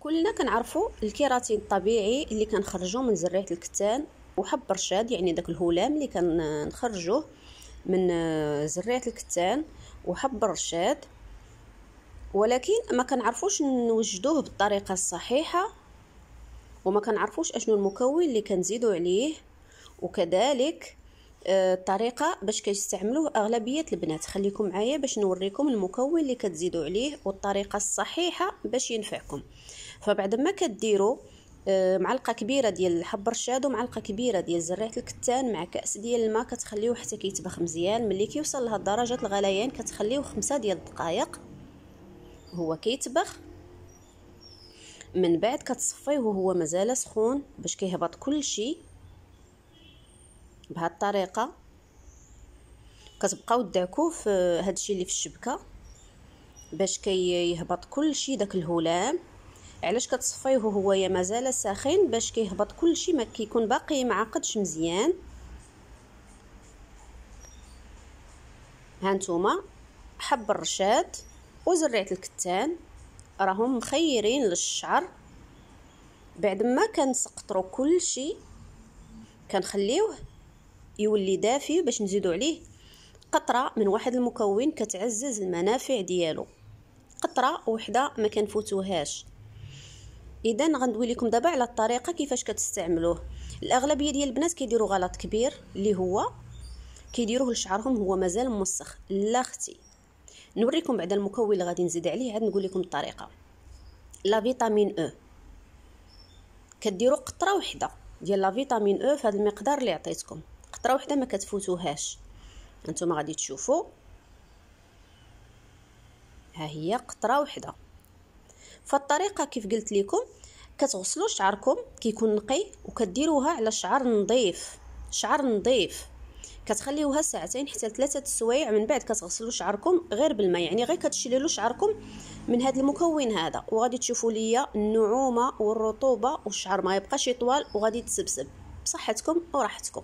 كلنا كنعرفوا الكيراتين الطبيعي اللي كنخرجوه من زريعه الكتان وحب رشاد يعني داك الهلام اللي كنخرجوه من زريعه آه، الكتان وحب رشاد ولكن ما كنعرفوش نوجدوه بالطريقه الصحيحه وما كنعرفوش اشنو المكون اللي كنزيدو عليه وكذلك الطريقه باش كيستعملوه اغلبيه البنات خليكم معايا باش نوريكم المكون اللي كتزيدوا عليه والطريقه الصحيحه باش ينفعكم فبعد ما كديروا آه، معلقه كبيره ديال الحب الشاد ومعلقه كبيره ديال زريعه الكتان مع كاس ديال الماء كتخليوه حتى كيتبخ مزيان ملي كيوصل لهاد درجه الغليان كتخليوه خمسة ديال الدقائق هو كيتبخ من بعد كتصفيه وهو مازال سخون باش كيهبط كل شيء بهاد الطريقه كتبقاو داكو في هادشي اللي في الشبكه باش كيهبط كل كلشي داك الهلام علاش كتصفيه هو يا مازال ساخن باش كيهبط كلشي ما كيكون باقي معقدش مزيان هانتوما حب الرشاد وزريعه الكتان راهم مخيرين للشعر بعد ما كنسقطرو كلشي كنخليوه يولي دافي باش نزيدو عليه قطره من واحد المكون كتعزز المنافع ديالو قطره وحده ما كنفوتوهاش اذا غندوي لكم دابا على الطريقه كيفاش كتستعملوه الاغلبيه ديال البنات كيديروا غلط كبير اللي هو كيديروه لشعرهم هو مازال موسخ لا اختي نوريكم بعد المكون اللي غادي نزيد عليه عاد نقول لكم الطريقه لا فيتامين او كديروا قطره وحده ديال لا فيتامين او في هذا المقدار اللي عطيتكم قطره وحده ما كتفوتوهاش انتم غادي تشوفوا ها هي قطره وحده فالطريقه كيف قلت لكم كتغسلوا شعركم كيكون نقي وكديروها على شعر نظيف شعر نظيف كتخليوها ساعتين حتى ثلاثة السوايع من بعد كتغسلوا شعركم غير بالماء يعني غير كتشللوا شعركم من هذا المكون هذا وغادي تشوفوا ليا النعومه والرطوبه والشعر ما يبقاش يطوال وغادي تسبسب بصحتكم وراحتكم